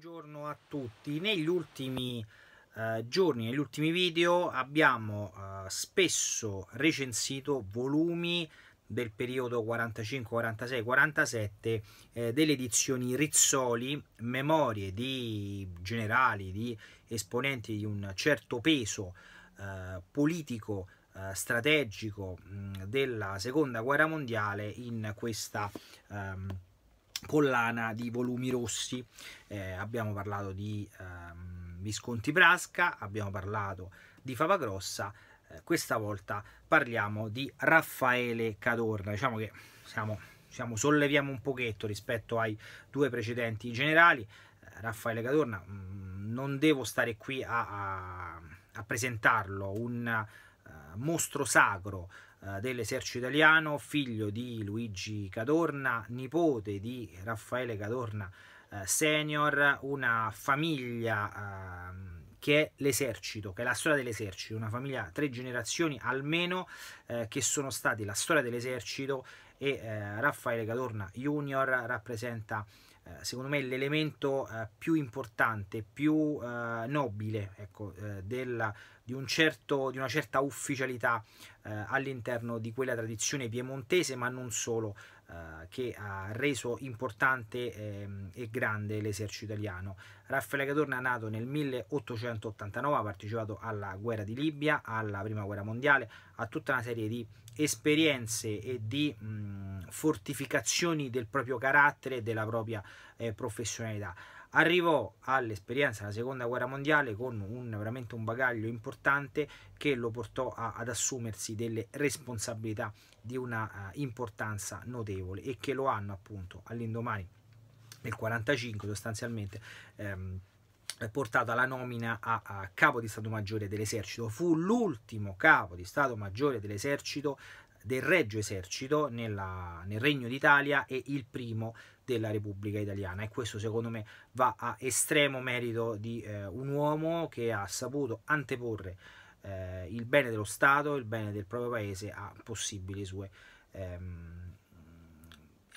Buongiorno a tutti, negli ultimi eh, giorni, negli ultimi video abbiamo eh, spesso recensito volumi del periodo 45, 46, 47 eh, delle edizioni Rizzoli, memorie di generali, di esponenti di un certo peso eh, politico eh, strategico mh, mm, della seconda guerra mondiale in questa ehm, collana di volumi rossi. Eh, abbiamo parlato di ehm, Visconti Brasca, abbiamo parlato di Favagrossa, eh, questa volta parliamo di Raffaele Cadorna. Diciamo che siamo, siamo, solleviamo un pochetto rispetto ai due precedenti generali. Eh, Raffaele Cadorna, mh, mm, non devo stare qui a, a, a presentarlo, un uh, mostro sacro eh, dell'esercito italiano, figlio di Luigi Cadorna, nipote di Raffaele Cadorna eh, Senior, una famiglia eh, che è l'esercito, che è la storia dell'esercito, una famiglia tre generazioni almeno eh, che sono stati la storia dell'esercito e eh, Raffaele Cadorna Junior rappresenta eh, secondo me l'elemento eh, più importante, più eh, nobile ecco, della, di, un certo, di, una certa ufficialità all'interno di quella tradizione piemontese, ma non solo, che ha reso importante ehm, e grande l'esercito italiano. Raffaele Cadorna è nato nel 1889, ha partecipato alla guerra di Libia, alla prima guerra mondiale, a tutta una serie di esperienze e di mh, mm, fortificazioni del proprio carattere e della propria eh, professionalità. Arrivò all'esperienza della seconda guerra mondiale con un, veramente un bagaglio importante che lo portò a, ad assumersi delle responsabilità di una uh, importanza notevole e che lo hanno appunto all'indomani del 1945 sostanzialmente ehm, portata la nomina a, a capo di Stato Maggiore dell'Esercito. Fu l'ultimo capo di Stato Maggiore dell'Esercito del Reggio Esercito nella, nel Regno d'Italia e il primo della Repubblica Italiana e questo secondo me va a estremo merito di eh, un uomo che ha saputo anteporre eh, il bene dello Stato, il bene del proprio paese a possibili sue ehm,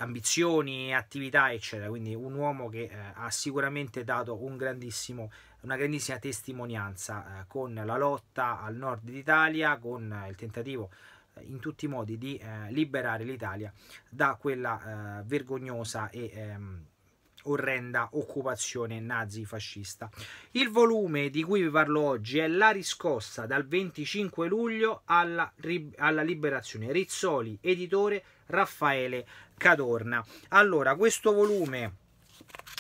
ambizioni, attività, eccetera. Quindi un uomo che eh, ha sicuramente dato un grandissimo, una grandissima testimonianza eh, con la lotta al nord d'Italia, con eh, il tentativo eh, in tutti i modi di eh, liberare l'Italia da quella vergognosa e ehm, orrenda occupazione nazifascista. Il volume di cui vi parlo oggi è La riscossa dal 25 luglio alla, alla liberazione. Rizzoli, editore Raffaele Cadorna. Allora, questo volume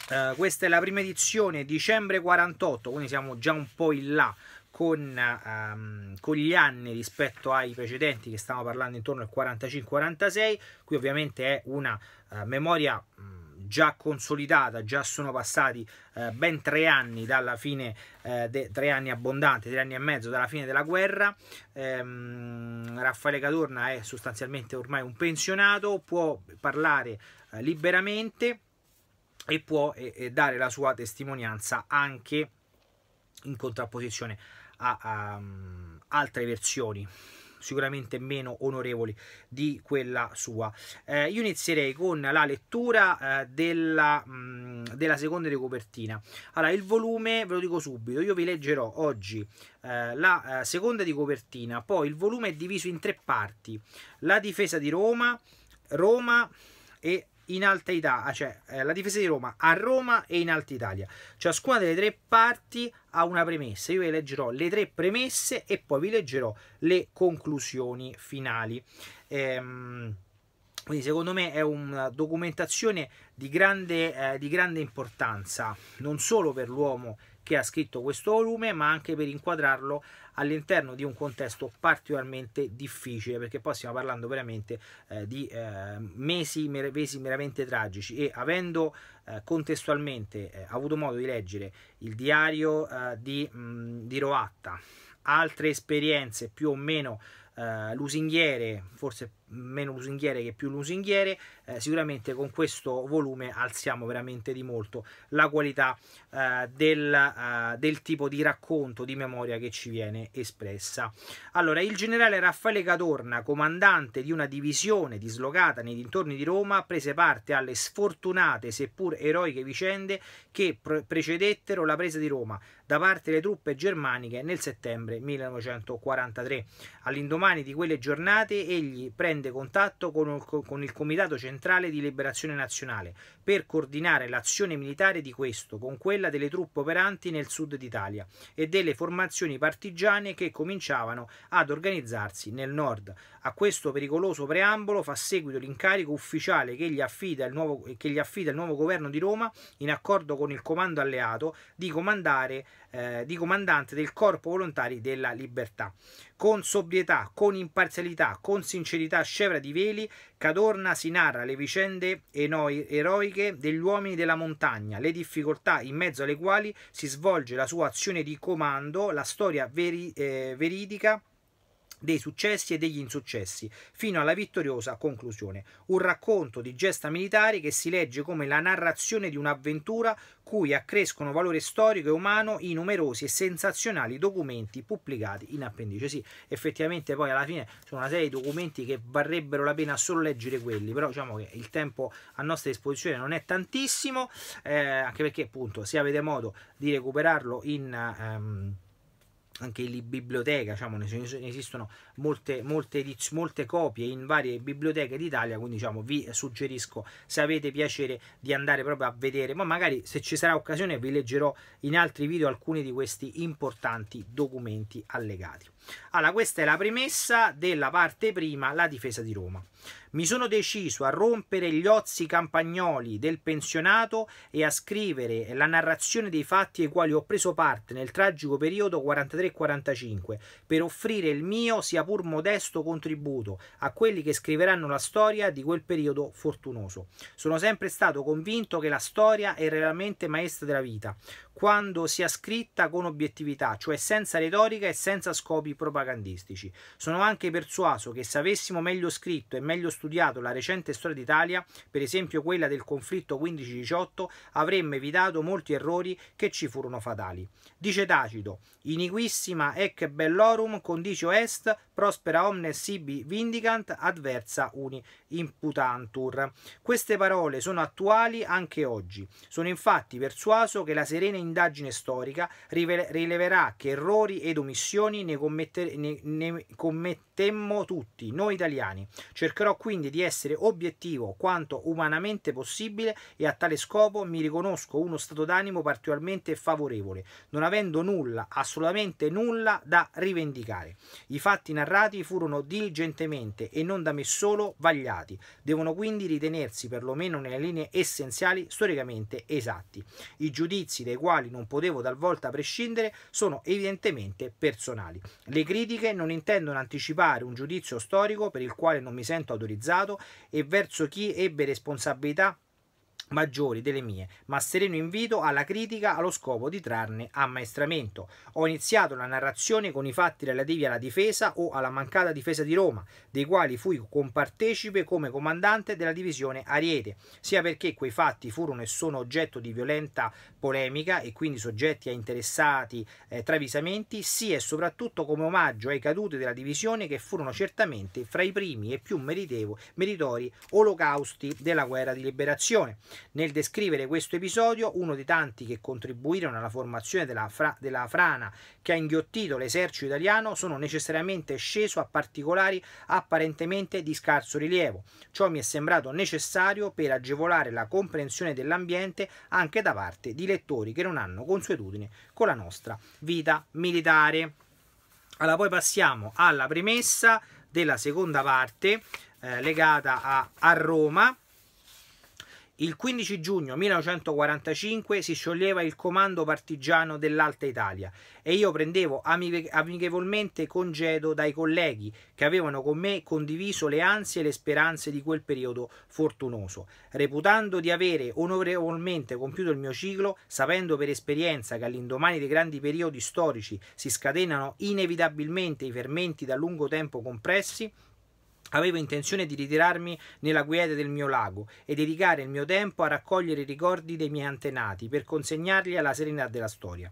Uh, questa è la prima edizione, dicembre 48, quindi siamo già un po' in là con, um, con gli anni rispetto ai precedenti che stavamo parlando intorno al 45-46. Qui ovviamente è una uh, memoria... Um, già consolidata, già sono passati eh, ben tre anni dalla fine, eh, de, tre anni abbondanti, tre anni e mezzo dalla fine della guerra. Ehm, Raffaele Cadorna è sostanzialmente ormai un pensionato, può parlare eh, liberamente e può dare la sua testimonianza anche in contrapposizione a, a, a altre versioni sicuramente meno onorevoli di quella sua. Eh, io inizierei con la lettura eh, della, mh, mm, della, seconda di copertina. Allora, il volume ve lo dico subito, io vi leggerò oggi eh, la eh, seconda di copertina, poi il volume è diviso in tre parti, la difesa di Roma, Roma e in Alta Italia, cioè eh, la difesa di Roma a Roma e in Alta Italia. Ciascuna delle tre parti ha una premessa. Io vi leggerò le tre premesse e poi vi leggerò le conclusioni finali. Ehm, quindi secondo me è una documentazione di grande, eh, di grande importanza, non solo per l'uomo che ha scritto questo volume, ma anche per inquadrarlo all'interno di un contesto particolarmente difficile, perché poi stiamo parlando veramente eh, di eh, mesi, mer- mesi meramente tragici e avendo eh, contestualmente eh, avuto modo di leggere il diario eh, di, mh, di Roatta, altre esperienze più o meno eh, lusinghiere, forse meno lusinghiere che più lusinghiere eh, sicuramente con questo volume alziamo veramente di molto la qualità eh, del, eh, del, tipo di racconto di memoria che ci viene espressa allora il generale Raffaele Cadorna comandante di una divisione dislocata nei dintorni di Roma prese parte alle sfortunate seppur eroiche vicende che precedettero la presa di Roma da parte delle truppe germaniche nel settembre 1943. All'indomani di quelle giornate egli prende contatto con il Comitato Centrale di Liberazione Nazionale per coordinare l'azione militare di questo con quella delle truppe operanti nel sud d'Italia e delle formazioni partigiane che cominciavano ad organizzarsi nel nord. A questo pericoloso preambolo fa seguito l'incarico ufficiale che gli, nuovo, che gli affida il nuovo governo di Roma in accordo con il comando alleato di comandare eh, di comandante del Corpo Volontari della Libertà. Con sobrietà, con imparzialità, con sincerità scevra di veli, Cadorna si narra le vicende eroiche degli uomini della montagna, le difficoltà in mezzo alle quali si svolge la sua azione di comando, la storia veri- eh, veridica dei successi e degli insuccessi, fino alla vittoriosa conclusione. Un racconto di gesta militari che si legge come la narrazione di un'avventura cui accrescono valore storico e umano i numerosi e sensazionali documenti pubblicati in appendice. Sì, effettivamente poi alla fine sono una serie di documenti che varrebbero la pena solo leggere quelli, però diciamo che il tempo a nostra disposizione non è tantissimo, eh, anche perché appunto se avete modo di recuperarlo in... Ehm, anche in biblioteca, diciamo, ne esistono molte, molte, molte, copie in varie biblioteche d'Italia, quindi diciamo, vi suggerisco se avete piacere di andare proprio a vedere, ma magari se ci sarà occasione vi leggerò in altri video alcuni di questi importanti documenti allegati. Allora, questa è la premessa della parte prima, la difesa di Roma. Mi sono deciso a rompere gli ozi campagnoli del pensionato e a scrivere la narrazione dei fatti ai quali ho preso parte nel tragico periodo 43-45 per offrire il mio, sia pur modesto, contributo a quelli che scriveranno la storia di quel periodo fortunoso. Sono sempre stato convinto che la storia è realmente maestra della vita, quando sia scritta con obiettività, cioè senza retorica e senza scopi propagandistici. Sono anche persuaso che se avessimo meglio scritto e meglio studiato la recente storia d'Italia, per esempio quella del conflitto 15-18, avremmo evitato molti errori che ci furono fatali. Dice Tacito iniquissima ec bellorum condicio est, prospera omnes sibi vindicant, adversa uni imputantur. Queste parole sono attuali anche oggi. Sono infatti persuaso che la serena indagine storica rileverà che errori ed omissioni ne, commette, ne, ne commettemmo tutti, noi italiani. Cercherò quindi di essere obiettivo quanto umanamente possibile e a tale scopo mi riconosco uno stato d'animo particolarmente favorevole. Non avendo nulla, assolutamente nulla da rivendicare. I fatti narrati furono diligentemente e non da me solo vagliati, devono quindi ritenersi perlomeno nelle linee essenziali storicamente esatti. I giudizi dai quali non potevo talvolta prescindere sono evidentemente personali. Le critiche non intendono anticipare un giudizio storico per il quale non mi sento autorizzato e verso chi ebbe responsabilità maggiori delle mie, ma sereno invito alla critica allo scopo di trarne ammaestramento. Ho iniziato la narrazione con i fatti relativi alla difesa o alla mancata difesa di Roma, dei quali fui compartecipe come comandante della divisione Ariete, sia perché quei fatti furono e sono oggetto di violenta polemica e quindi soggetti a interessati eh, travisamenti, sia e soprattutto come omaggio ai caduti della divisione che furono certamente fra i primi e più meritevo, meritori olocausti della guerra di liberazione. Nel descrivere questo episodio, uno dei tanti che contribuirono alla formazione della, fra- della frana che ha inghiottito l'esercito italiano, sono necessariamente sceso a particolari apparentemente di scarso rilievo. Ciò mi è sembrato necessario per agevolare la comprensione dell'ambiente anche da parte di lettori che non hanno consuetudine con la nostra vita militare. Allora, poi passiamo alla premessa della seconda parte eh, legata a, a Roma il 15 giugno 1945 si scioglieva il comando partigiano dell'Alta Italia e io prendevo amichevolmente congedo dai colleghi che avevano con me condiviso le ansie e le speranze di quel periodo fortunoso, reputando di avere onorevolmente compiuto il mio ciclo, sapendo per esperienza che all'indomani dei grandi periodi storici si scatenano inevitabilmente i fermenti da lungo tempo compressi, Avevo intenzione di ritirarmi nella quiete del mio lago e dedicare il mio tempo a raccogliere i ricordi dei miei antenati per consegnarli alla serenità della storia.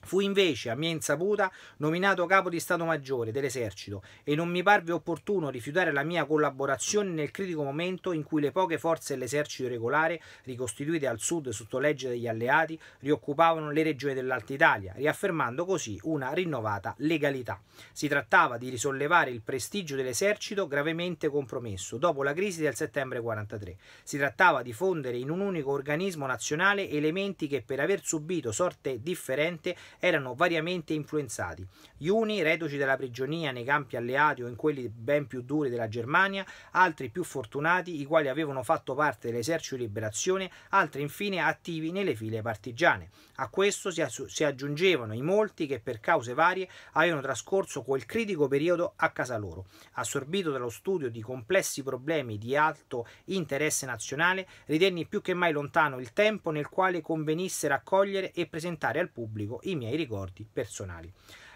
Fu invece, a mia insaputa, nominato capo di Stato Maggiore dell'esercito e non mi parve opportuno rifiutare la mia collaborazione nel critico momento in cui le poche forze dell'esercito regolare, ricostituite al sud sotto legge degli alleati, rioccupavano le regioni dell'Alta Italia, riaffermando così una rinnovata legalità. Si trattava di risollevare il prestigio dell'esercito gravemente compromesso dopo la crisi del settembre 43. Si trattava di fondere in un unico organismo nazionale elementi che per aver subito sorte differente erano variamente influenzati. Gli uni reduci dalla prigionia nei campi alleati o in quelli ben più duri della Germania, altri più fortunati, i quali avevano fatto parte dell'esercito di liberazione, altri infine attivi nelle file partigiane. A questo si, aggiungevano i molti che per cause varie avevano trascorso quel critico periodo a casa loro, assorbito dallo studio di complessi problemi di alto interesse nazionale, ritenni più che mai lontano il tempo nel quale convenisse raccogliere e presentare al pubblico i i miei ricordi personali.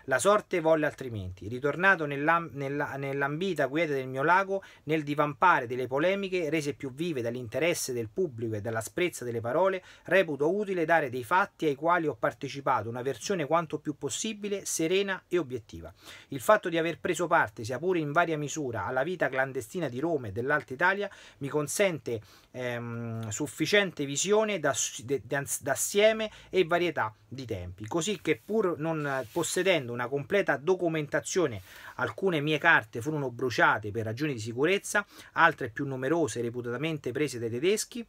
La sorte volle altrimenti. Ritornato nell'am, nella, nell'ambita quiete del mio lago, nel divampare delle polemiche, rese più vive dall'interesse del pubblico e dall'asprezza delle parole, reputo utile dare dei fatti ai quali ho partecipato una versione quanto più possibile serena e obiettiva. Il fatto di aver preso parte, sia pure in varia misura, alla vita clandestina di Roma e dell'Alta Italia mi consente ehm, sufficiente visione d'assieme e varietà di tempi, così che pur non possedendo una completa documentazione. Alcune mie carte furono bruciate per ragioni di sicurezza, altre più numerose reputatamente prese dai tedeschi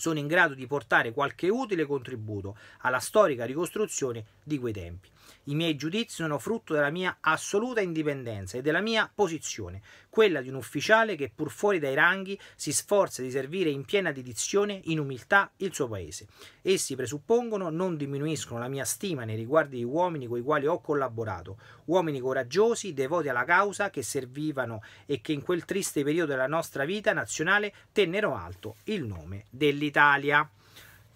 sono in grado di portare qualche utile contributo alla storica ricostruzione di quei tempi. I miei giudizi sono frutto della mia assoluta indipendenza e della mia posizione, quella di un ufficiale che pur fuori dai ranghi si sforza di servire in piena dedizione, in umiltà, il suo paese. Essi presuppongono, non diminuiscono la mia stima nei riguardi di uomini con i quali ho collaborato, uomini coraggiosi, devoti alla causa, che servivano e che in quel triste periodo della nostra vita nazionale tennero alto il nome dell'Italia dell'Italia.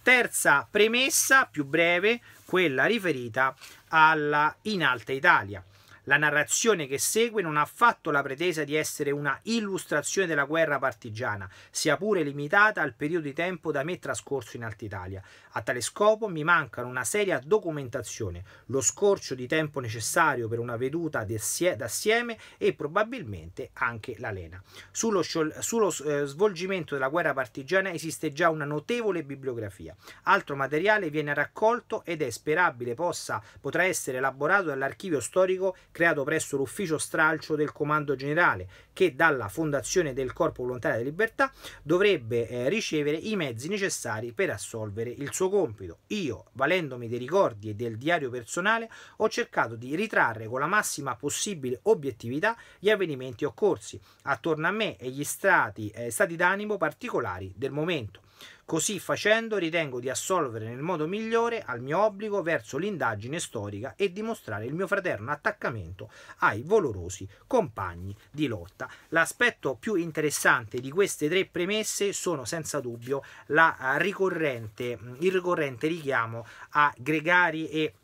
Terza premessa, più breve, quella riferita alla In Alta Italia. La narrazione che segue non ha affatto la pretesa di essere una illustrazione della guerra partigiana, sia pure limitata al periodo di tempo da me trascorso in Altitalia. A tale scopo mi mancano una seria documentazione, lo scorcio di tempo necessario per una veduta d'assieme e probabilmente anche l'alena. Sullo, sullo eh, svolgimento della guerra partigiana esiste già una notevole bibliografia. Altro materiale viene raccolto ed è sperabile possa, potrà essere elaborato dall'archivio storico creato presso l'ufficio stralcio del Comando Generale, che dalla fondazione del Corpo Volontario della Libertà dovrebbe eh, ricevere i mezzi necessari per assolvere il suo compito. Io, valendomi dei ricordi e del diario personale, ho cercato di ritrarre con la massima possibile obiettività gli avvenimenti occorsi attorno a me e gli strati, eh, stati d'animo particolari del momento. Così facendo ritengo di assolvere nel modo migliore al mio obbligo verso l'indagine storica e dimostrare il mio fraterno attaccamento ai valorosi compagni di lotta. L'aspetto più interessante di queste tre premesse sono senza dubbio eh, ricorrente, mm, il ricorrente richiamo a gregari e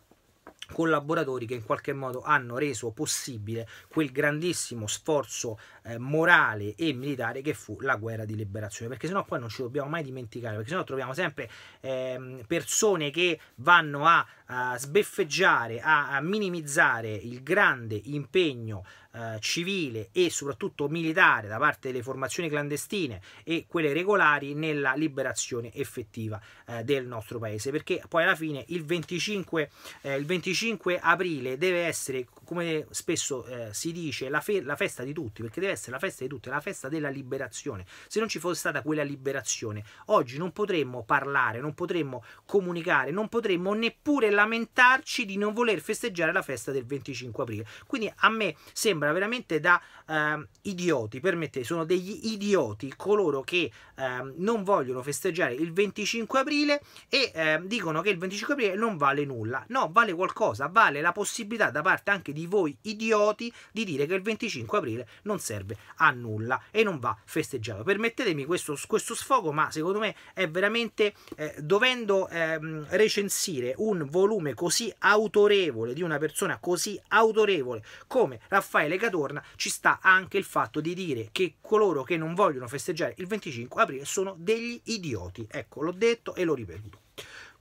collaboratori che in qualche modo hanno reso possibile quel grandissimo sforzo eh, morale e militare che fu la guerra di liberazione, perché sennò poi non ci dobbiamo mai dimenticare, perché sennò troviamo sempre eh, persone che vanno a, a sbeffeggiare, a, a, minimizzare il grande impegno eh, civile e soprattutto militare da parte delle formazioni clandestine e quelle regolari nella liberazione effettiva eh, del nostro paese, perché poi alla fine il 25, eh, il 25 aprile deve essere, come spesso eh, si dice, la, fe la festa di tutti, perché deve deve essere la festa di tutti, la festa della liberazione. Se non ci fosse stata quella liberazione, oggi non potremmo parlare, non potremmo comunicare, non potremmo neppure lamentarci di non voler festeggiare la festa del 25 aprile. Quindi a me sembra veramente da eh, idioti, permettete, sono degli idioti coloro che eh, non vogliono festeggiare il 25 aprile e eh, dicono che il 25 aprile non vale nulla. No, vale qualcosa, vale la possibilità da parte anche di voi idioti di dire che il 25 aprile non serve serve a nulla e non va festeggiato. Permettetemi questo, questo sfogo, ma secondo me è veramente eh, dovendo ehm, recensire un volume così autorevole di una persona così autorevole come Raffaele Catorna, ci sta anche il fatto di dire che coloro che non vogliono festeggiare il 25 aprile sono degli idioti. Ecco, l'ho detto e l'ho ripetuto.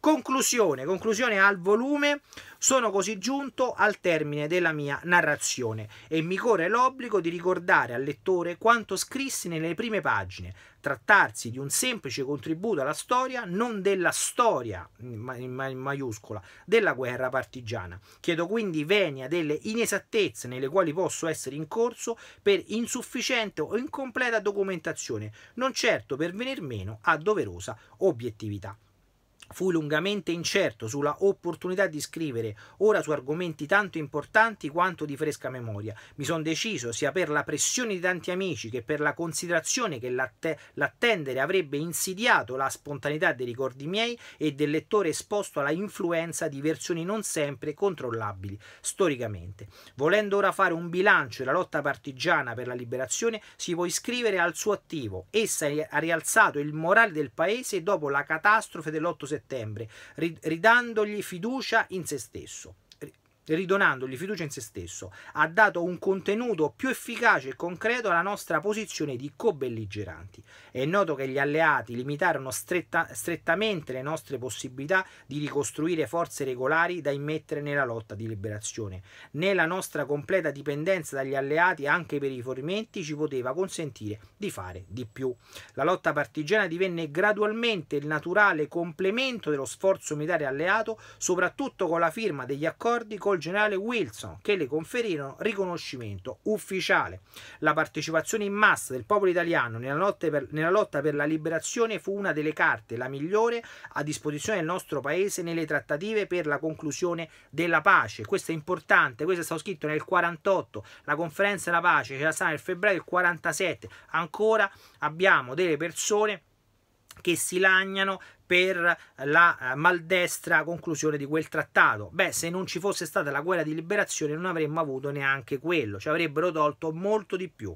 Conclusione, conclusione al volume, sono così giunto al termine della mia narrazione e mi corre l'obbligo di ricordare al lettore quanto scrissi nelle prime pagine, trattarsi di un semplice contributo alla storia, non della storia in maiuscola, della guerra partigiana. Chiedo quindi venia delle inesattezze nelle quali posso essere in corso per insufficiente o incompleta documentazione, non certo per venir meno a doverosa obiettività. Fu lungamente incerto sulla opportunità di scrivere, ora su argomenti tanto importanti quanto di fresca memoria. Mi sono deciso, sia per la pressione di tanti amici che per la considerazione che l'attendere avrebbe insidiato la spontaneità dei ricordi miei e del lettore esposto alla influenza di versioni non sempre controllabili storicamente. Volendo ora fare un bilancio della lotta partigiana per la liberazione, si può iscrivere al suo attivo. Essa ha rialzato il morale del paese dopo la catastrofe dell'8 settembre settembre, ridandogli fiducia in se stesso ridonandogli fiducia in se stesso, ha dato un contenuto più efficace e concreto alla nostra posizione di co-belligeranti. È noto che gli alleati limitarono stretta, strettamente le nostre possibilità di ricostruire forze regolari da immettere nella lotta di liberazione, né la nostra completa dipendenza dagli alleati anche per i fornimenti ci poteva consentire di fare di più. La lotta partigiana divenne gradualmente il naturale complemento dello sforzo militare alleato, soprattutto con la firma degli accordi col col generale Wilson, che le conferirono riconoscimento ufficiale. La partecipazione in massa del popolo italiano nella, per, nella lotta per la liberazione fu una delle carte, la migliore, a disposizione del nostro paese nelle trattative per la conclusione della pace. Questo è importante, questo è stato scritto nel 1948, la conferenza della pace che la stata nel febbraio del 1947. ancora abbiamo delle persone che si lagnano per la eh, maldestra conclusione di quel trattato. Beh, se non ci fosse stata la guerra di liberazione non avremmo avuto neanche quello, ci avrebbero tolto molto di più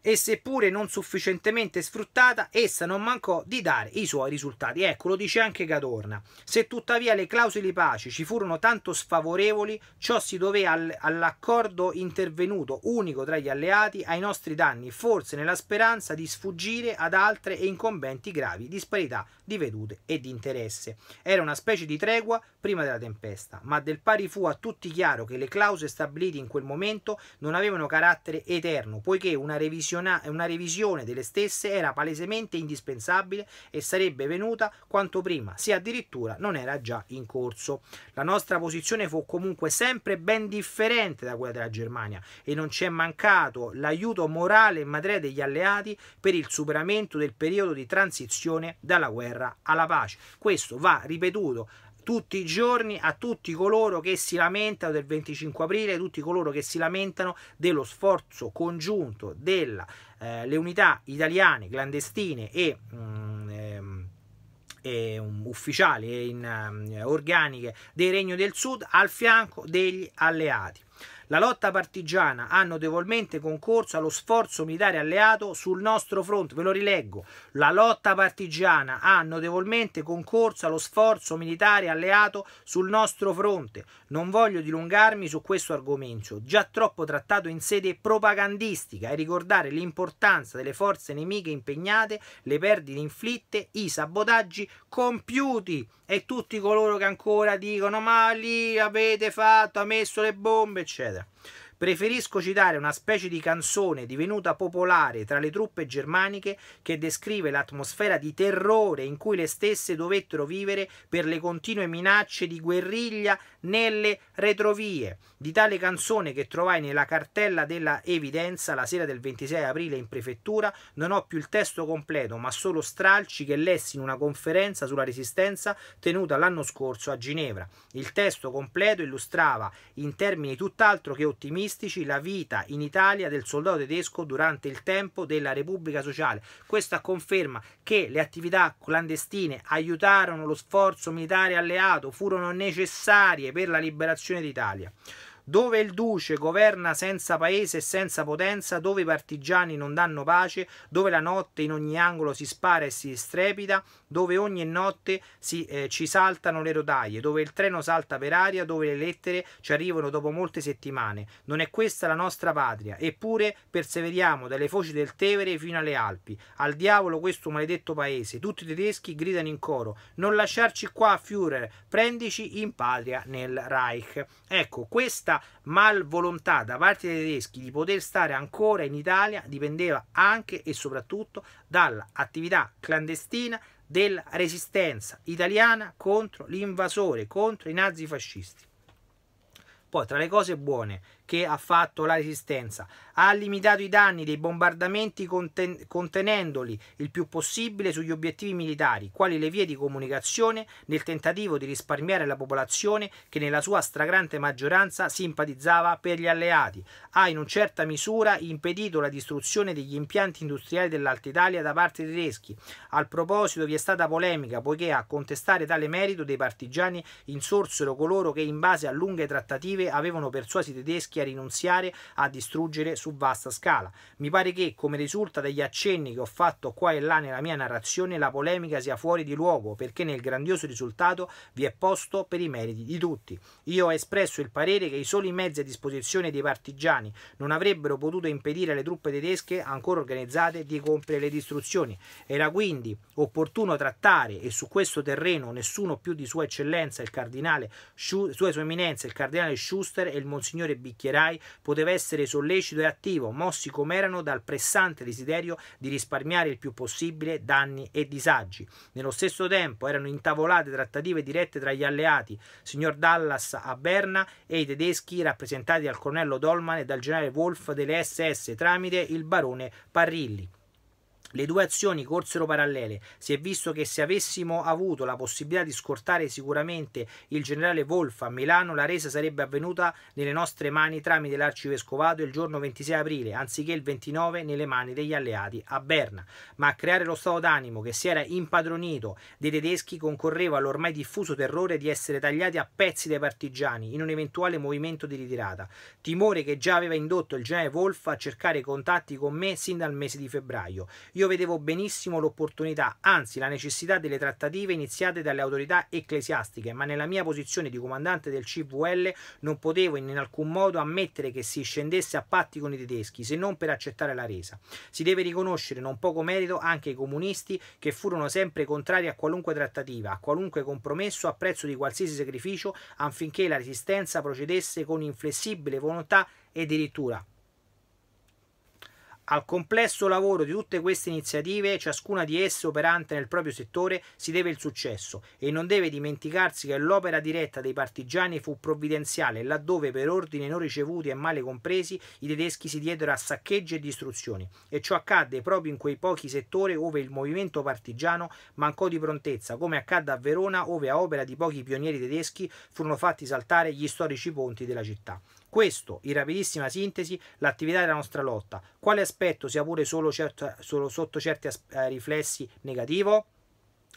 e seppure non sufficientemente sfruttata, essa non mancò di dare i suoi risultati. Ecco, lo dice anche Cadorna. Se tuttavia le clausole pace ci furono tanto sfavorevoli, ciò si doveva all all'accordo intervenuto unico tra gli alleati ai nostri danni, forse nella speranza di sfuggire ad altre e incombenti gravi disparità di vedute e di interesse. Era una specie di tregua prima della tempesta, ma del pari fu a tutti chiaro che le clausole stabilite in quel momento non avevano carattere eterno, poiché una revisione una revisione delle stesse era palesemente indispensabile e sarebbe venuta quanto prima, se addirittura non era già in corso. La nostra posizione fu comunque sempre ben differente da quella della Germania e non ci è mancato l'aiuto morale e materiale degli alleati per il superamento del periodo di transizione dalla guerra alla pace. Questo va ripetuto tutti i giorni a tutti coloro che si lamentano del 25 aprile, tutti coloro che si lamentano dello sforzo congiunto delle eh, unità italiane clandestine e... Mm, ehm, mm, ufficiali e in, um, organiche dei Regno del Sud al fianco degli alleati. La lotta partigiana ha notevolmente concorso allo sforzo militare alleato sul nostro fronte. Ve lo rileggo. La lotta partigiana ha notevolmente concorso allo sforzo militare alleato sul nostro fronte. Non voglio dilungarmi su questo argomento, già troppo trattato in sede propagandistica, e ricordare l'importanza delle forze nemiche impegnate, le perdite inflitte, i sabotaggi compiuti e tutti coloro che ancora dicono ma lì avete fatto, ha messo le bombe, eccetera. Hadi. Preferisco citare una specie di canzone divenuta popolare tra le truppe germaniche che descrive l'atmosfera di terrore in cui le stesse dovettero vivere per le continue minacce di guerriglia nelle retrovie. Di tale canzone che trovai nella cartella della evidenza la sera del 26 aprile in prefettura non ho più il testo completo ma solo stralci che lessi in una conferenza sulla resistenza tenuta l'anno scorso a Ginevra. Il testo completo illustrava in termini tutt'altro che ottimisti anacronistici la vita in Italia del soldato tedesco durante il tempo della Repubblica Sociale. Questa conferma che le attività clandestine aiutarono lo sforzo militare alleato, furono necessarie per la liberazione d'Italia dove il duce governa senza paese e senza potenza, dove i partigiani non danno pace, dove la notte in ogni angolo si spara e si strepita, dove ogni notte si, eh, ci saltano le rotaie, dove il treno salta per aria, dove le lettere ci arrivano dopo molte settimane. Non è questa la nostra patria, eppure perseveriamo dalle foci del Tevere fino alle Alpi. Al diavolo questo maledetto paese, tutti i tedeschi gridano in coro, non lasciarci qua Führer, prendici in patria nel Reich. Ecco, questa malvolontà da parte dei tedeschi di poter stare ancora in Italia dipendeva anche e soprattutto dall'attività clandestina della resistenza italiana contro l'invasore, contro i nazifascisti. Poi tra le cose buone che ha fatto la resistenza. Ha limitato i danni dei bombardamenti conten contenendoli il più possibile sugli obiettivi militari, quali le vie di comunicazione, nel tentativo di risparmiare la popolazione che nella sua stragrande maggioranza simpatizzava per gli alleati. Ha in una certa misura impedito la distruzione degli impianti industriali dell'Alta Italia da parte dei tedeschi. Al proposito vi è stata polemica, poiché a contestare tale merito dei partigiani insorsero coloro che in base a lunghe trattative avevano persuasi i tedeschi a rinunziare a distruggere su vasta scala. Mi pare che, come risulta dagli accenni che ho fatto qua e là nella mia narrazione, la polemica sia fuori di luogo perché nel grandioso risultato vi è posto per i meriti di tutti. Io ho espresso il parere che i soli mezzi a disposizione dei partigiani non avrebbero potuto impedire alle truppe tedesche ancora organizzate di compiere le distruzioni. Era quindi opportuno trattare e su questo terreno nessuno più di Sua Eccellenza il Cardinale, Sua Sua Eminenza il Cardinale Schuster e il Monsignore Bicchieri macchierai, poteva essere sollecito e attivo, mossi come erano dal pressante desiderio di risparmiare il più possibile danni e disagi. Nello stesso tempo erano intavolate trattative dirette tra gli alleati, signor Dallas a Berna e i tedeschi rappresentati dal colonnello Dolman e dal generale Wolf delle SS tramite il barone Parrilli. Le due azioni corsero parallele. Si è visto che se avessimo avuto la possibilità di scortare sicuramente il generale Wolf a Milano, la resa sarebbe avvenuta nelle nostre mani tramite l'arcivescovato il giorno 26 aprile, anziché il 29 nelle mani degli alleati a Berna. Ma a creare lo stato d'animo che si era impadronito dei tedeschi concorreva l'ormai diffuso terrore di essere tagliati a pezzi dai partigiani in un eventuale movimento di ritirata. Timore che già aveva indotto il generale Wolf a cercare contatti con me sin dal mese di febbraio. Io vedevo benissimo l'opportunità, anzi la necessità delle trattative iniziate dalle autorità ecclesiastiche, ma nella mia posizione di comandante del CVL non potevo in alcun modo ammettere che si scendesse a patti con i tedeschi, se non per accettare la resa. Si deve riconoscere non poco merito anche ai comunisti che furono sempre contrari a qualunque trattativa, a qualunque compromesso a prezzo di qualsiasi sacrificio affinché la resistenza procedesse con inflessibile volontà e addirittura al complesso lavoro di tutte queste iniziative, ciascuna di esse operante nel proprio settore, si deve il successo e non deve dimenticarsi che l'opera diretta dei partigiani fu provvidenziale, laddove per ordini non ricevuti e male compresi i tedeschi si diedero a saccheggi e distruzioni. E ciò accadde proprio in quei pochi settori dove il movimento partigiano mancò di prontezza, come accadde a Verona, ove a opera di pochi pionieri tedeschi furono fatti saltare gli storici ponti della città. Questo, in rapidissima sintesi, l'attività della nostra lotta, quale aspetto sia pure solo, certo, solo sotto certi as- eh, riflessi negativo?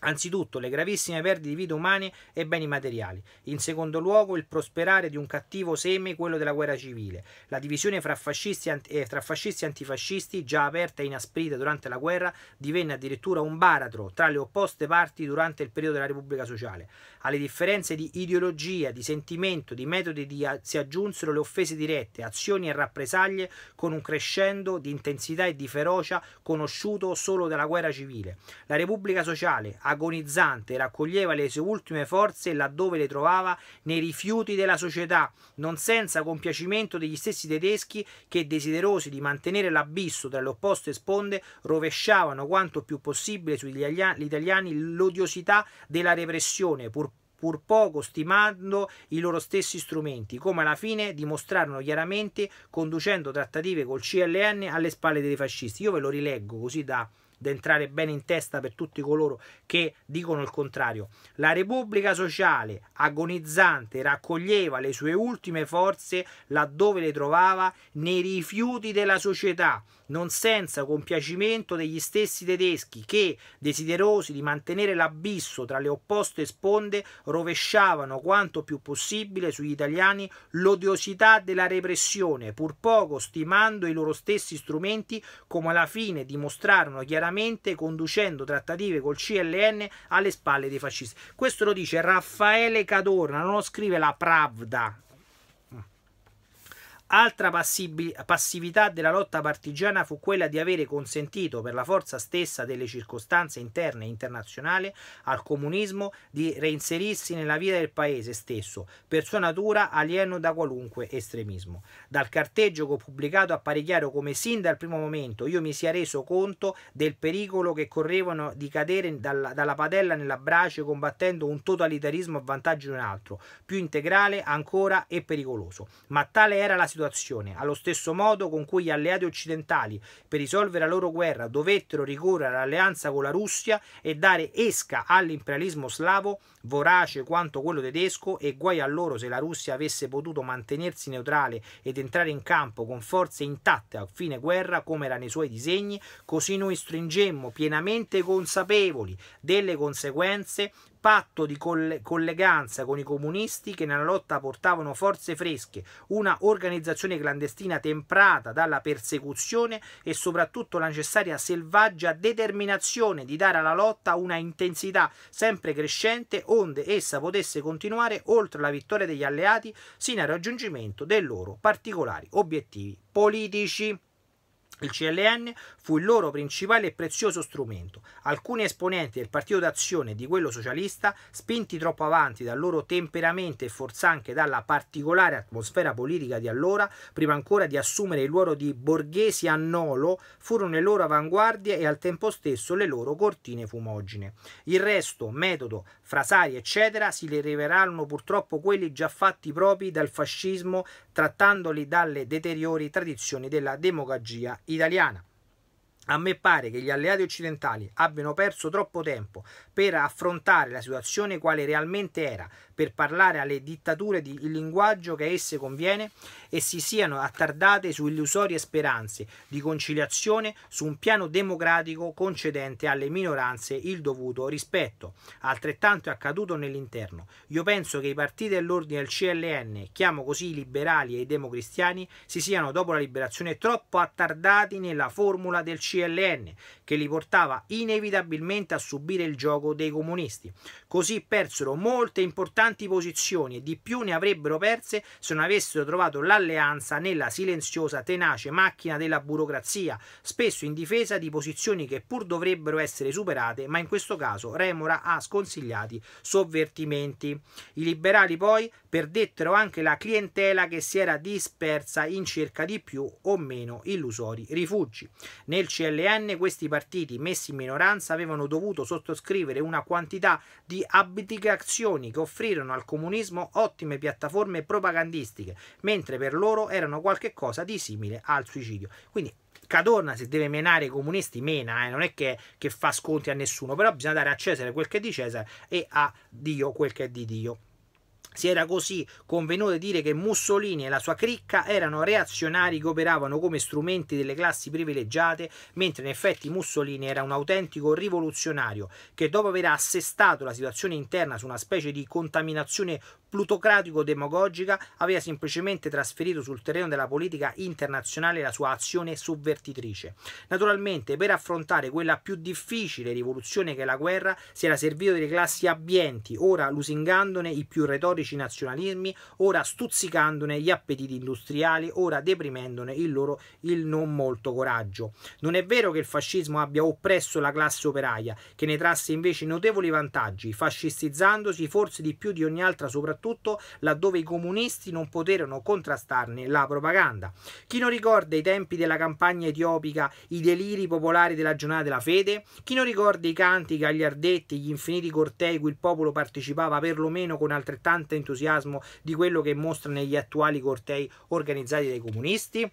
Anzitutto le gravissime perdite di vite umane e beni materiali, in secondo luogo il prosperare di un cattivo seme, quello della guerra civile, la divisione fra fascisti e, anti- eh, fascisti e antifascisti, già aperta e inasprita durante la guerra, divenne addirittura un baratro tra le opposte parti durante il periodo della Repubblica Sociale. Alle differenze di ideologia, di sentimento, di metodi di si aggiunsero le offese dirette, azioni e rappresaglie con un crescendo di intensità e di ferocia conosciuto solo dalla guerra civile. La Repubblica Sociale, a agonizzante, raccoglieva le sue ultime forze laddove le trovava nei rifiuti della società, non senza compiacimento degli stessi tedeschi che, desiderosi di mantenere l'abisso tra le opposte sponde, rovesciavano quanto più possibile sugli italiani l'odiosità della repressione, pur pur poco stimando i loro stessi strumenti, come alla fine dimostrarono chiaramente conducendo trattative col CLN alle spalle dei fascisti. Io ve lo rileggo così da da entrare bene in testa per tutti coloro che dicono il contrario. La Repubblica Sociale, agonizzante, raccoglieva le sue ultime forze laddove le trovava nei rifiuti della società non senza compiacimento degli stessi tedeschi che, desiderosi di mantenere l'abisso tra le opposte sponde, rovesciavano quanto più possibile sugli italiani l'odiosità della repressione, pur poco stimando i loro stessi strumenti come alla fine dimostrarono chiaramente conducendo trattative col CLN alle spalle dei fascisti. Questo lo dice Raffaele Cadorna, non lo scrive la Pravda, Altra passività della lotta partigiana fu quella di avere consentito, per la forza stessa delle circostanze interne e internazionali, al comunismo di reinserirsi nella vita del paese stesso, per sua natura alieno da qualunque estremismo. Dal carteggio che ho pubblicato appare chiaro come sin dal primo momento io mi sia reso conto del pericolo che correvano di cadere dalla, dalla padella nella brace combattendo un totalitarismo a vantaggio di un altro, più integrale ancora e pericoloso. Ma tale era la situazione situazione, allo stesso modo con cui gli alleati occidentali, per risolvere la loro guerra, dovettero ricorrere all'alleanza con la Russia e dare esca all'imperialismo slavo, vorace quanto quello tedesco, e guai a loro se la Russia avesse potuto mantenersi neutrale ed entrare in campo con forze intatte a fine guerra come era nei suoi disegni, così noi stringemmo pienamente consapevoli delle conseguenze patto di colleganza con i comunisti che nella lotta portavano forze fresche, una organizzazione clandestina temprata dalla persecuzione e soprattutto la necessaria selvaggia determinazione di dare alla lotta una intensità sempre crescente onde essa potesse continuare oltre la vittoria degli alleati sino al raggiungimento dei loro particolari obiettivi politici. Il CLN fu il loro principale e prezioso strumento. Alcuni esponenti del Partito d'Azione e di quello socialista, spinti troppo avanti dal loro temperamento e forza anche dalla particolare atmosfera politica di allora, prima ancora di assumere il ruolo di borghesi a nolo, furono le loro avanguardie e al tempo stesso le loro cortine fumogene. Il resto, metodo, frasari, eccetera, si le rivelarono purtroppo quelli già fatti propri dal fascismo trattandoli dalle deteriori tradizioni della demagogia italiana. A me pare che gli alleati occidentali abbiano perso troppo tempo per affrontare la situazione quale realmente era, per parlare alle dittature di, il linguaggio che a esse conviene e si siano attardate su illusorie speranze di conciliazione su un piano democratico concedente alle minoranze il dovuto rispetto. Altrettanto è accaduto nell'interno. Io penso che i partiti dell'ordine del CLN, chiamo così i liberali e i democristiani, si siano dopo la liberazione troppo attardati nella formula del CLN che li portava inevitabilmente a subire il gioco dei comunisti. Così persero molte importanti importanti posizioni e di più ne avrebbero perse se non avessero trovato l'alleanza nella silenziosa, tenace macchina della burocrazia, spesso in difesa di posizioni che pur dovrebbero essere superate, ma in questo caso Remora ha sconsigliati sovvertimenti. I liberali poi perdettero anche la clientela che si era dispersa in cerca di più o meno illusori rifugi. Nel CLN questi partiti messi in minoranza avevano dovuto sottoscrivere una quantità di abdicazioni che offrivano offrirono al comunismo ottime piattaforme propagandistiche, mentre per loro erano qualcosa di simile al suicidio. Quindi Cadorna se deve menare i comunisti mena, eh, non è che, che fa sconti a nessuno, però bisogna dare a Cesare quel che è di Cesare e a Dio quel che è di Dio. Si era così convenuto dire che Mussolini e la sua cricca erano reazionari che operavano come strumenti delle classi privilegiate, mentre in effetti Mussolini era un autentico rivoluzionario che dopo aver assestato la situazione interna su una specie di contaminazione plutocratico-demagogica aveva semplicemente trasferito sul terreno della politica internazionale la sua azione sovvertitrice. Naturalmente per affrontare quella più difficile rivoluzione che la guerra si era servito delle classi abbienti, ora lusingandone i più retorici storici nazionalismi, ora stuzzicandone gli appetiti industriali, ora deprimendone il loro il non molto coraggio. Non è vero che il fascismo abbia oppresso la classe operaia, che ne trasse invece notevoli vantaggi, fascistizzandosi forse di più di ogni altra, soprattutto laddove i comunisti non poterono contrastarne la propaganda. Chi non ricorda i tempi della campagna etiopica, i deliri popolari della giornata della fede? Chi non ricorda i canti, i gagliardetti, gli infiniti cortei cui il popolo partecipava perlomeno con altrettanti entusiasmo di quello che mostra negli attuali cortei organizzati dai comunisti?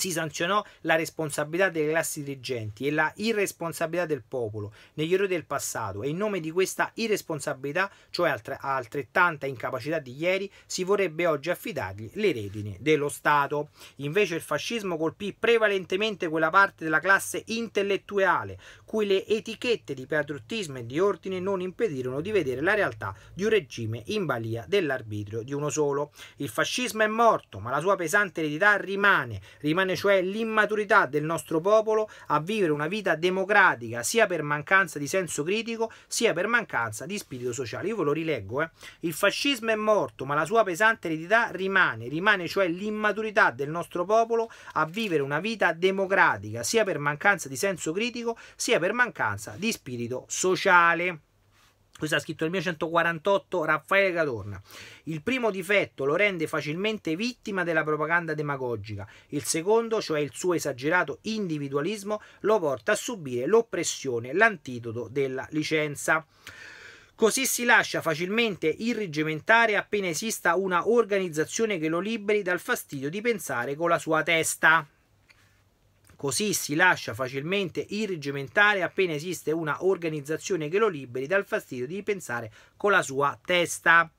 si sanzionò la responsabilità delle classi dirigenti e la irresponsabilità del popolo negli errori del passato e in nome di questa irresponsabilità, cioè altrettanta incapacità di ieri, si vorrebbe oggi affidargli le redini dello Stato. Invece il fascismo colpì prevalentemente quella parte della classe intellettuale, cui le etichette di patriottismo e di ordine non impedirono di vedere la realtà di un regime in balia dell'arbitrio di uno solo. Il fascismo è morto, ma la sua pesante eredità rimane, rimane condizione cioè l'immaturità del nostro popolo a vivere una vita democratica sia per mancanza di senso critico sia per mancanza di spirito sociale. Io ve lo rileggo, eh. il fascismo è morto ma la sua pesante eredità rimane, rimane cioè l'immaturità del nostro popolo a vivere una vita democratica sia per mancanza di senso critico sia per mancanza di spirito sociale questo ha scritto il 1948 Raffaele Cadorna. Il primo difetto lo rende facilmente vittima della propaganda demagogica, il secondo, cioè il suo esagerato individualismo, lo porta a subire l'oppressione, l'antidoto della licenza. Così si lascia facilmente irrigimentare appena esista una organizzazione che lo liberi dal fastidio di pensare con la sua testa. Così si lascia facilmente irrigimentare appena esiste una organizzazione che lo liberi dal fastidio di pensare con la sua testa.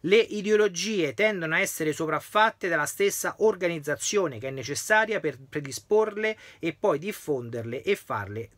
Le ideologie tendono a essere sopraffatte dalla stessa organizzazione che è necessaria per predisporle e poi diffonderle e farle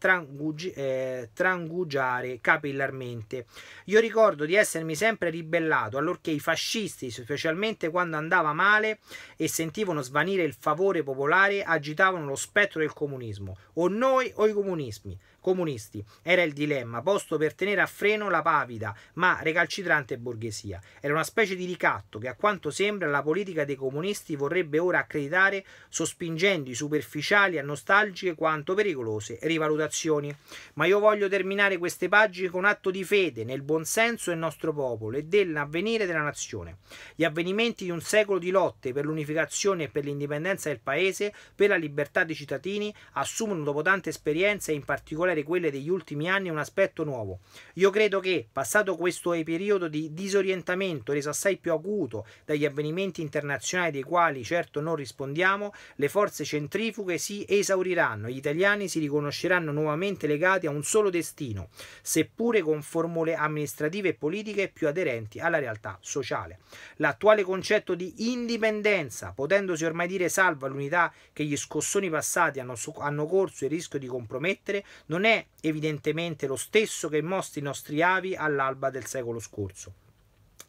eh, trangugiare capillarmente. Io ricordo di essermi sempre ribellato allorché i fascisti, specialmente quando andava male e sentivano svanire il favore popolare, agitavano lo spettro del comunismo. O noi o i comunismi comunisti. Era il dilemma posto per tenere a freno la pavida ma recalcitrante borghesia. Era una specie di ricatto che a quanto sembra la politica dei comunisti vorrebbe ora accreditare sospingendo i superficiali a nostalgiche quanto pericolose rivalutazioni. Ma io voglio terminare queste pagine con atto di fede nel buonsenso del nostro popolo e dell'avvenire della nazione. Gli avvenimenti di un secolo di lotte per l'unificazione e per l'indipendenza del paese, per la libertà dei cittadini, assumono dopo tante esperienze e in particolare particolare quelle degli ultimi anni, un aspetto nuovo. Io credo che, passato questo periodo di disorientamento reso assai più acuto dagli avvenimenti internazionali dei quali certo non rispondiamo, le forze centrifughe si esauriranno, gli italiani si riconosceranno nuovamente legati a un solo destino, seppure con formule amministrative e politiche più aderenti alla realtà sociale. L'attuale concetto di indipendenza, potendosi ormai dire salva l'unità che gli scossoni passati hanno, hanno corso il rischio di compromettere, non non è evidentemente lo stesso che mostri i nostri avi all'alba del secolo scorso.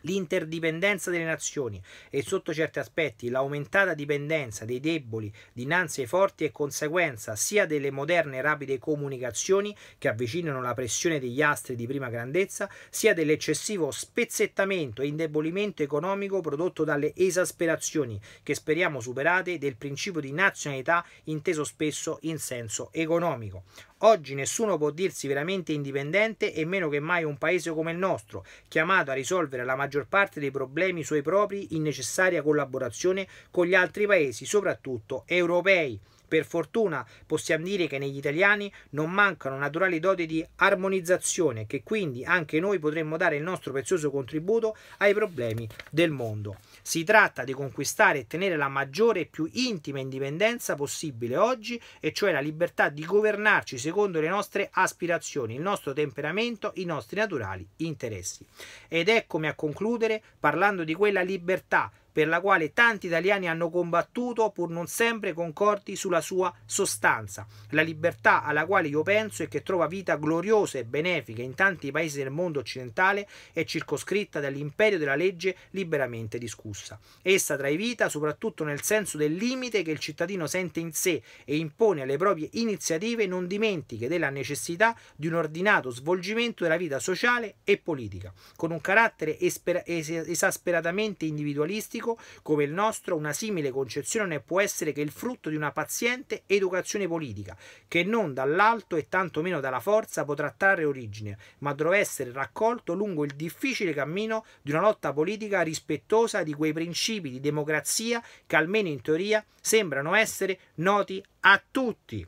L'interdipendenza delle nazioni e sotto certi aspetti l'aumentata dipendenza dei deboli dinanzi ai forti è conseguenza sia delle moderne rapide comunicazioni che avvicinano la pressione degli astri di prima grandezza, sia dell'eccessivo spezzettamento e indebolimento economico prodotto dalle esasperazioni che speriamo superate del principio di nazionalità inteso spesso in senso economico. Oggi nessuno può dirsi veramente indipendente e meno che mai un paese come il nostro, chiamato a risolvere la maggior parte dei problemi suoi propri in necessaria collaborazione con gli altri paesi, soprattutto europei. Per fortuna possiamo dire che negli italiani non mancano naturali doti di armonizzazione che quindi anche noi potremmo dare il nostro prezioso contributo ai problemi del mondo. Si tratta di conquistare e tenere la maggiore e più intima indipendenza possibile oggi, e cioè la libertà di governarci secondo le nostre aspirazioni, il nostro temperamento, i nostri naturali interessi. Ed eccomi a concludere parlando di quella libertà per la quale tanti italiani hanno combattuto pur non sempre concordi sulla sua sostanza. La libertà alla quale io penso e che trova vita gloriosa e benefica in tanti paesi del mondo occidentale è circoscritta dall'imperio della legge liberamente discussa. Essa trae vita soprattutto nel senso del limite che il cittadino sente in sé e impone alle proprie iniziative non dimentiche della necessità di un ordinato svolgimento della vita sociale e politica, con un carattere esasperatamente individualistico scolastico come il nostro, una simile concezione ne può essere che il frutto di una paziente educazione politica, che non dall'alto e tantomeno dalla forza potrà trarre origine, ma dovrà essere raccolto lungo il difficile cammino di una lotta politica rispettosa di quei principi di democrazia che almeno in teoria sembrano essere noti a tutti.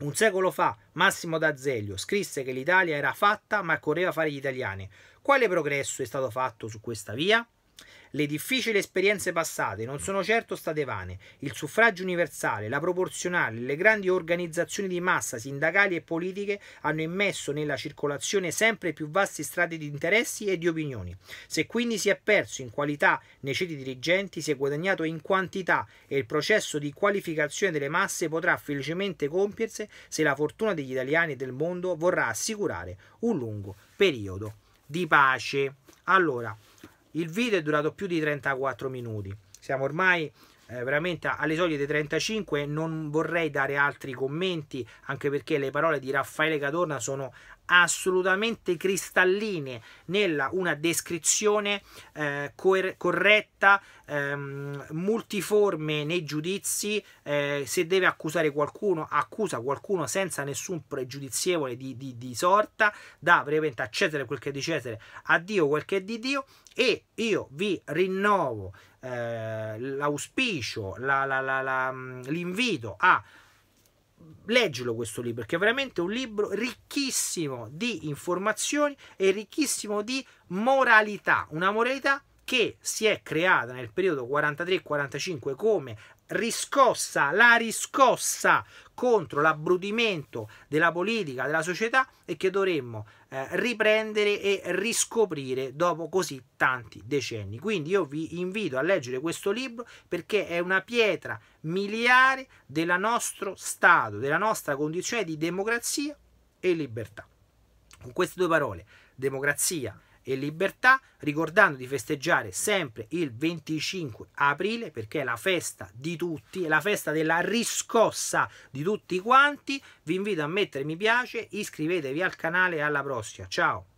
Un secolo fa Massimo D'Azeglio scrisse che l'Italia era fatta ma correva a fare gli italiani. Quale progresso è stato fatto su questa via? Le difficili esperienze passate non sono certo state vane. Il suffragio universale, la proporzionale, le grandi organizzazioni di massa sindacali e politiche hanno immesso nella circolazione sempre più vasti strati di interessi e di opinioni. Se quindi si è perso in qualità nei ceti dirigenti, si è guadagnato in quantità e il processo di qualificazione delle masse potrà felicemente compiersi se la fortuna degli italiani e del mondo vorrà assicurare un lungo periodo di pace. Allora, il video è durato più di 34 minuti. Siamo ormai eh, veramente alle soglie dei 35 non vorrei dare altri commenti anche perché le parole di Raffaele Cadorna sono assolutamente cristalline nella una descrizione eh, corretta, ehm, multiforme nei giudizi, eh, se deve accusare qualcuno accusa qualcuno senza nessun pregiudizievole di, di, di sorta, da veramente a Cesare quel che è di Cesare, a Dio quel che è di Dio e io vi rinnovo eh, l'auspicio, la, la, la, mm, l'invito a leggerlo questo libro perché è veramente un libro ricchissimo di informazioni e ricchissimo di moralità, una moralità che si è creata nel periodo 43-45 come riscossa, la riscossa contro l'abbrudimento della politica, della società e che dovremmo eh, riprendere e riscoprire dopo così tanti decenni. Quindi io vi invito a leggere questo libro perché è una pietra miliare del nostro Stato, della nostra condizione di democrazia e libertà. Con queste due parole, democrazia e libertà, e libertà, ricordando di festeggiare sempre il 25 aprile perché è la festa di tutti, è la festa della riscossa di tutti quanti. Vi invito a mettere mi piace, iscrivetevi al canale e alla prossima. Ciao!